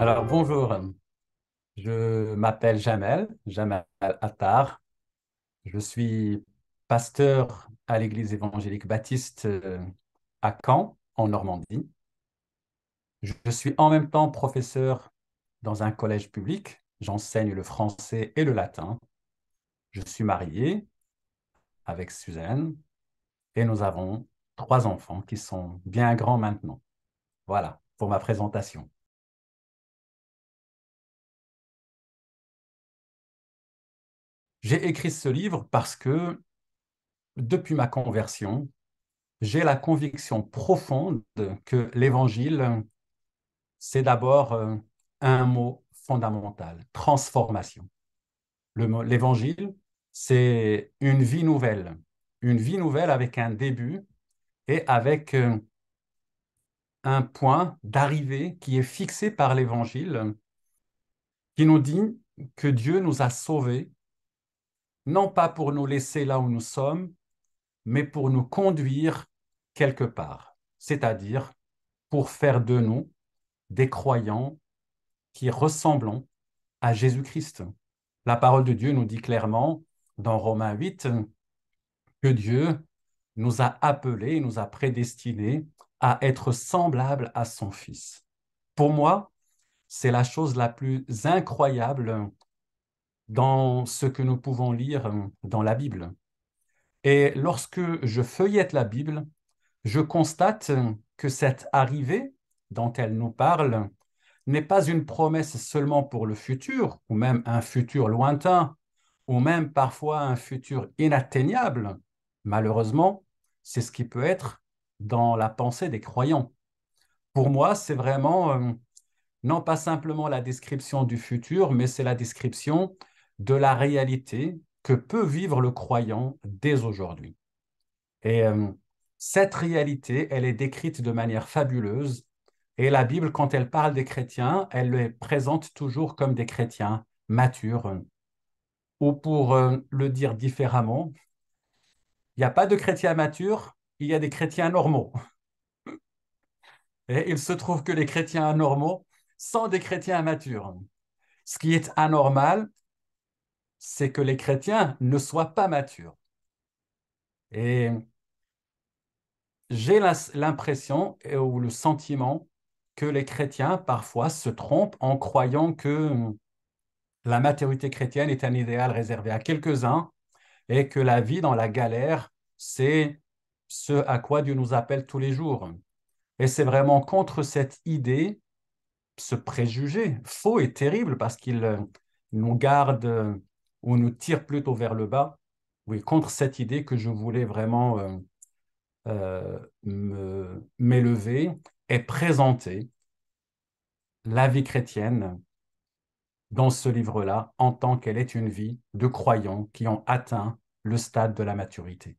Alors, bonjour. Je m'appelle Jamel, Jamel Attar. Je suis pasteur à l'église évangélique baptiste euh, à Caen, en Normandie. Je suis en même temps professeur dans un collège public. J'enseigne le français et le latin. Je suis marié avec Suzanne et nous avons trois enfants qui sont bien grands maintenant. Voilà pour ma présentation. J'ai écrit ce livre parce que depuis ma conversion, j'ai la conviction profonde que l'évangile, c'est d'abord euh, un mot fondamental, transformation. L'évangile, c'est une vie nouvelle, une vie nouvelle avec un début et avec euh, un point d'arrivée qui est fixé par l'évangile, qui nous dit que Dieu nous a sauvés non pas pour nous laisser là où nous sommes, mais pour nous conduire quelque part, c'est-à-dire pour faire de nous des croyants qui ressemblent à Jésus-Christ. La parole de Dieu nous dit clairement dans Romains 8 que Dieu nous a appelés, nous a prédestinés à être semblables à son Fils. Pour moi, c'est la chose la plus incroyable dans ce que nous pouvons lire dans la Bible. Et lorsque je feuillette la Bible, je constate que cette arrivée dont elle nous parle n'est pas une promesse seulement pour le futur, ou même un futur lointain, ou même parfois un futur inatteignable. Malheureusement, c'est ce qui peut être dans la pensée des croyants. Pour moi, c'est vraiment euh, non pas simplement la description du futur, mais c'est la description de la réalité que peut vivre le croyant dès aujourd'hui. Et euh, cette réalité, elle est décrite de manière fabuleuse. Et la Bible, quand elle parle des chrétiens, elle les présente toujours comme des chrétiens matures. Ou pour euh, le dire différemment, il n'y a pas de chrétiens matures, il y a des chrétiens normaux. Et il se trouve que les chrétiens normaux sont des chrétiens matures. Ce qui est anormal, c'est que les chrétiens ne soient pas matures. Et j'ai l'impression ou le sentiment que les chrétiens parfois se trompent en croyant que la maturité chrétienne est un idéal réservé à quelques-uns et que la vie dans la galère, c'est ce à quoi Dieu nous appelle tous les jours. Et c'est vraiment contre cette idée, ce préjugé faux et terrible parce qu'il nous garde on nous tire plutôt vers le bas. Oui, contre cette idée que je voulais vraiment euh, euh, m'élever et présenter la vie chrétienne dans ce livre-là en tant qu'elle est une vie de croyants qui ont atteint le stade de la maturité.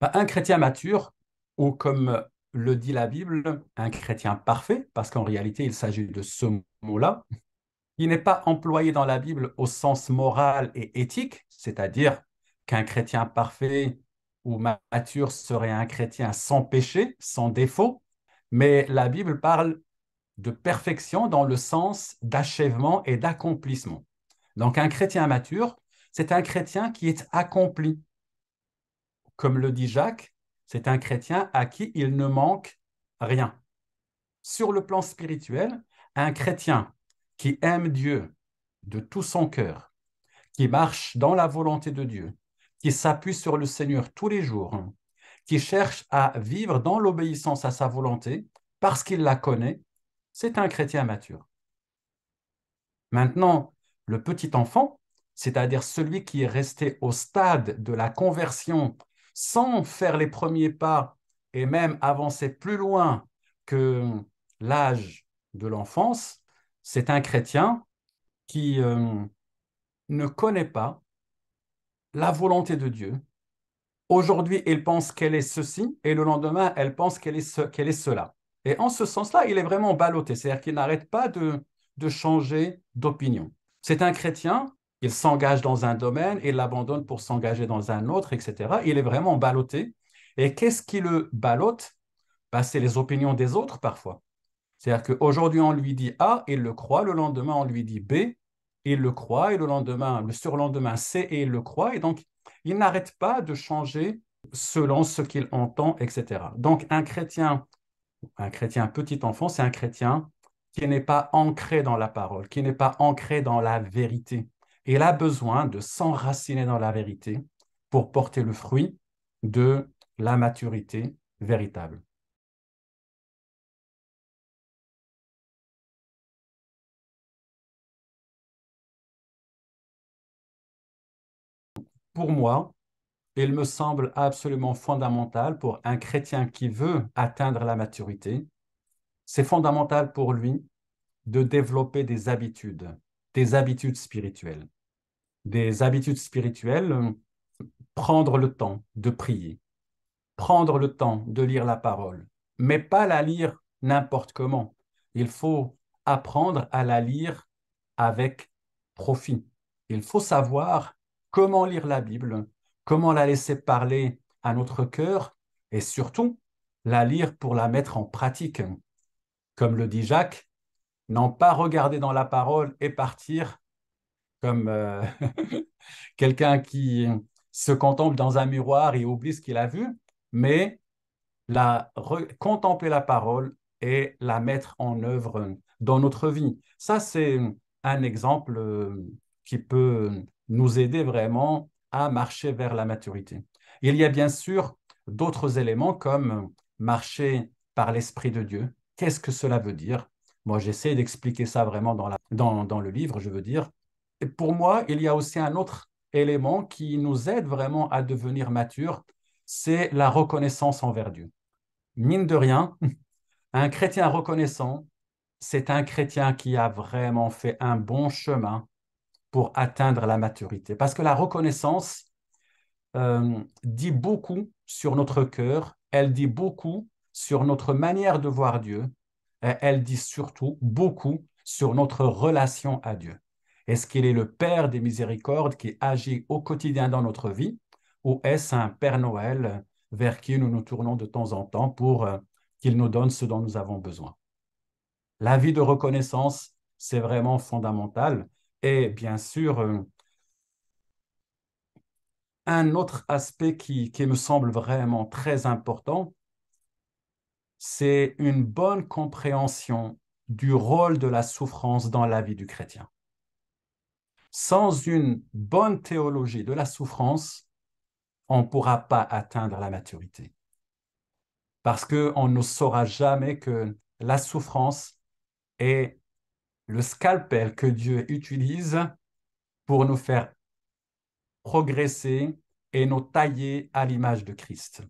Bah, un chrétien mature, ou comme le dit la Bible, un chrétien parfait, parce qu'en réalité, il s'agit de ce mot-là, il n'est pas employé dans la Bible au sens moral et éthique, c'est-à-dire qu'un chrétien parfait ou mature serait un chrétien sans péché, sans défaut, mais la Bible parle de perfection dans le sens d'achèvement et d'accomplissement. Donc un chrétien mature, c'est un chrétien qui est accompli. Comme le dit Jacques, c'est un chrétien à qui il ne manque rien. Sur le plan spirituel, un chrétien qui aime Dieu de tout son cœur, qui marche dans la volonté de Dieu, qui s'appuie sur le Seigneur tous les jours, qui cherche à vivre dans l'obéissance à sa volonté parce qu'il la connaît, c'est un chrétien mature. Maintenant, le petit enfant, c'est-à-dire celui qui est resté au stade de la conversion sans faire les premiers pas et même avancer plus loin que l'âge de l'enfance, c'est un chrétien qui euh, ne connaît pas la volonté de Dieu. Aujourd'hui, il pense qu'elle est ceci, et le lendemain, elle pense qu'elle est, est cela. Et en ce sens-là, il est vraiment ballotté, c'est-à-dire qu'il n'arrête pas de changer d'opinion. C'est un chrétien il s'engage dans un domaine, et l'abandonne pour s'engager dans un autre, etc. Il est vraiment ballotté. Et qu'est-ce qui le ballotte bah, C'est les opinions des autres parfois. C'est-à-dire qu'aujourd'hui, on lui dit A, il le croit, le lendemain, on lui dit B, il le croit, et le lendemain, le surlendemain, C, et il le croit. Et donc, il n'arrête pas de changer selon ce qu'il entend, etc. Donc, un chrétien, un chrétien petit enfant, c'est un chrétien qui n'est pas ancré dans la parole, qui n'est pas ancré dans la vérité. Et a besoin de s'enraciner dans la vérité pour porter le fruit de la maturité véritable. Pour moi, il me semble absolument fondamental pour un chrétien qui veut atteindre la maturité, c'est fondamental pour lui de développer des habitudes, des habitudes spirituelles des habitudes spirituelles, prendre le temps de prier, prendre le temps de lire la parole, mais pas la lire n'importe comment. Il faut apprendre à la lire avec profit. Il faut savoir comment lire la Bible, comment la laisser parler à notre cœur et surtout la lire pour la mettre en pratique. Comme le dit Jacques, n'en pas regarder dans la parole et partir, comme euh, quelqu'un qui se contemple dans un miroir et oublie ce qu'il a vu, mais la contempler la parole et la mettre en œuvre dans notre vie. Ça, c'est un exemple euh, qui peut nous aider vraiment à marcher vers la maturité. Il y a bien sûr d'autres éléments comme marcher par l'Esprit de Dieu. Qu'est-ce que cela veut dire Moi, j'essaie d'expliquer ça vraiment dans, la, dans le livre, je veux dire pour moi, il y a aussi un autre élément qui nous aide vraiment à devenir mature, c'est la reconnaissance envers Dieu. Mine de rien, un chrétien reconnaissant, c'est un chrétien qui a vraiment fait un bon chemin pour atteindre la maturité. Parce que la reconnaissance euh, dit beaucoup sur notre cœur, elle dit beaucoup sur notre manière de voir Dieu, et elle dit surtout beaucoup sur notre relation à Dieu. Est-ce qu'il est le Père des miséricordes qui agit au quotidien dans notre vie ou est-ce un Père Noël vers qui nous nous tournons de temps en temps pour euh, qu'il nous donne ce dont nous avons besoin La vie de reconnaissance, c'est vraiment fondamental et bien sûr, euh, un autre aspect qui, qui me semble vraiment très important, c'est une bonne compréhension du rôle de la souffrance dans la vie du chrétien sans une bonne théologie de la souffrance, on ne pourra pas atteindre la maturité. Parce qu'on ne saura jamais que la souffrance est le scalpel que Dieu utilise pour nous faire progresser et nous tailler à l'image de Christ.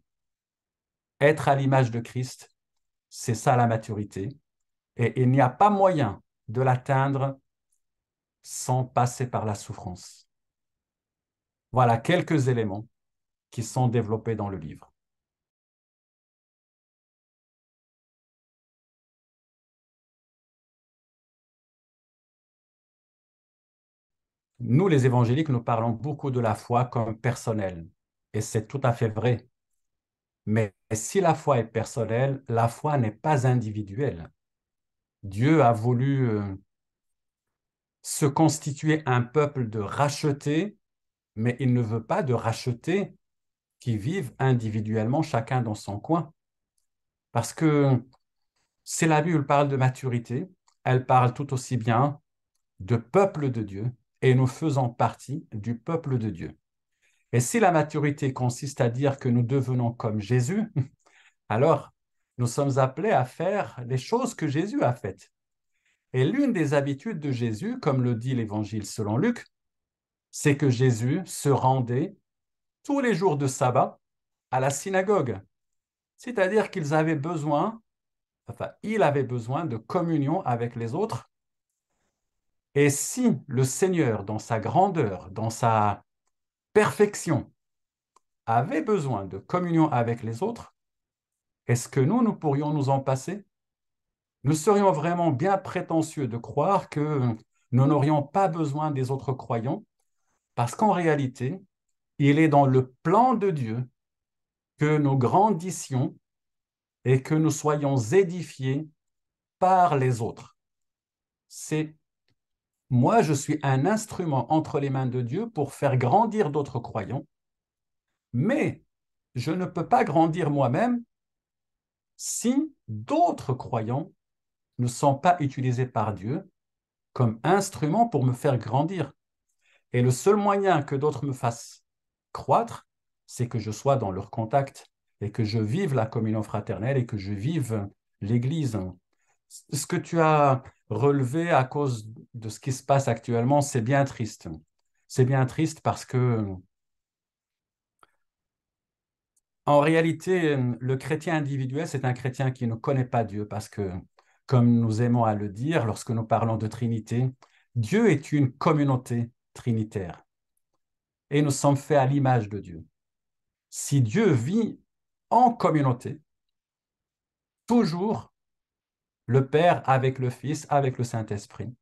Être à l'image de Christ, c'est ça la maturité. Et il n'y a pas moyen de l'atteindre sans passer par la souffrance. Voilà quelques éléments qui sont développés dans le livre. Nous, les évangéliques, nous parlons beaucoup de la foi comme personnelle, et c'est tout à fait vrai. Mais si la foi est personnelle, la foi n'est pas individuelle. Dieu a voulu euh, se constituer un peuple de rachetés, mais il ne veut pas de rachetés qui vivent individuellement chacun dans son coin. Parce que c'est la Bible parle de maturité, elle parle tout aussi bien de peuple de Dieu, et nous faisons partie du peuple de Dieu. Et si la maturité consiste à dire que nous devenons comme Jésus, alors nous sommes appelés à faire les choses que Jésus a faites. Et l'une des habitudes de Jésus, comme le dit l'Évangile selon Luc, c'est que Jésus se rendait tous les jours de sabbat à la synagogue. C'est-à-dire qu'ils avaient besoin, il avait besoin de communion avec les autres. Et si le Seigneur, dans sa grandeur, dans sa perfection, avait besoin de communion avec les autres, est-ce que nous, nous pourrions nous en passer nous serions vraiment bien prétentieux de croire que nous n'aurions pas besoin des autres croyants, parce qu'en réalité, il est dans le plan de Dieu que nous grandissions et que nous soyons édifiés par les autres. C'est moi, je suis un instrument entre les mains de Dieu pour faire grandir d'autres croyants, mais je ne peux pas grandir moi-même si d'autres croyants ne sont pas utilisés par Dieu comme instrument pour me faire grandir. Et le seul moyen que d'autres me fassent croître, c'est que je sois dans leur contact et que je vive la communion fraternelle et que je vive l'Église. Ce que tu as relevé à cause de ce qui se passe actuellement, c'est bien triste. C'est bien triste parce que, en réalité, le chrétien individuel, c'est un chrétien qui ne connaît pas Dieu parce que comme nous aimons à le dire lorsque nous parlons de Trinité, Dieu est une communauté trinitaire. Et nous sommes faits à l'image de Dieu. Si Dieu vit en communauté, toujours le Père avec le Fils, avec le Saint-Esprit,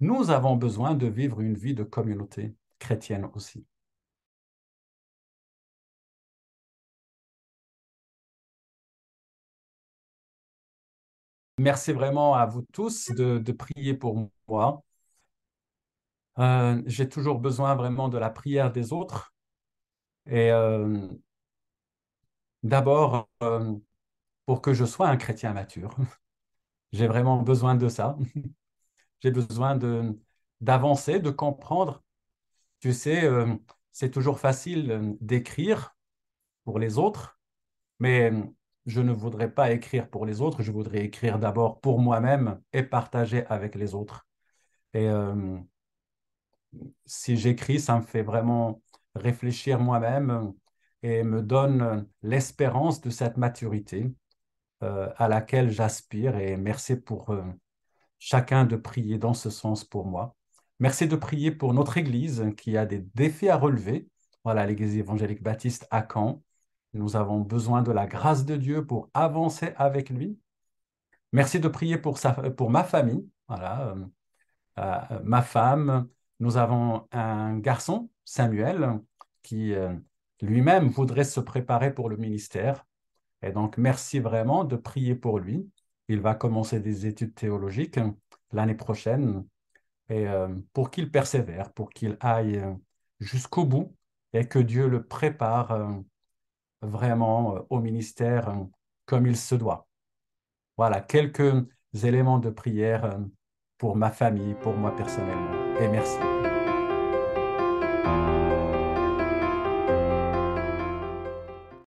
nous avons besoin de vivre une vie de communauté chrétienne aussi. Merci vraiment à vous tous de, prier pour moi. Euh, j'ai toujours besoin vraiment de la prière des autres. Et euh, d'abord, euh, pour que je sois un chrétien mature, j'ai vraiment besoin de ça. J'ai besoin d'avancer, de, comprendre. Tu sais, c'est toujours facile d'écrire pour les autres, mais je ne voudrais pas écrire pour les autres, je voudrais écrire d'abord pour moi-même et partager avec les autres. Et euh, si j'écris, ça me fait vraiment réfléchir moi-même et me donne l'espérance de cette maturité euh, à laquelle j'aspire. Et merci pour euh, chacun de prier dans ce sens pour moi. Merci de prier pour notre Église qui a des défis à relever. Voilà, l'Église évangélique baptiste à Caen. Nous avons besoin de la grâce de Dieu pour avancer avec lui. Merci de prier pour, sa, pour ma famille. Voilà, euh, euh, ma femme. Nous avons un garçon, Samuel, qui euh, lui-même voudrait se préparer pour le ministère. Et donc, merci vraiment de prier pour lui. Il va commencer des études théologiques l'année prochaine. Et pour qu'il persévère, pour qu'il aille jusqu'au bout et que Dieu le prépare vraiment euh, au ministère euh, comme il se doit. Voilà quelques éléments de prière euh, pour ma famille, pour moi personnellement. Et merci.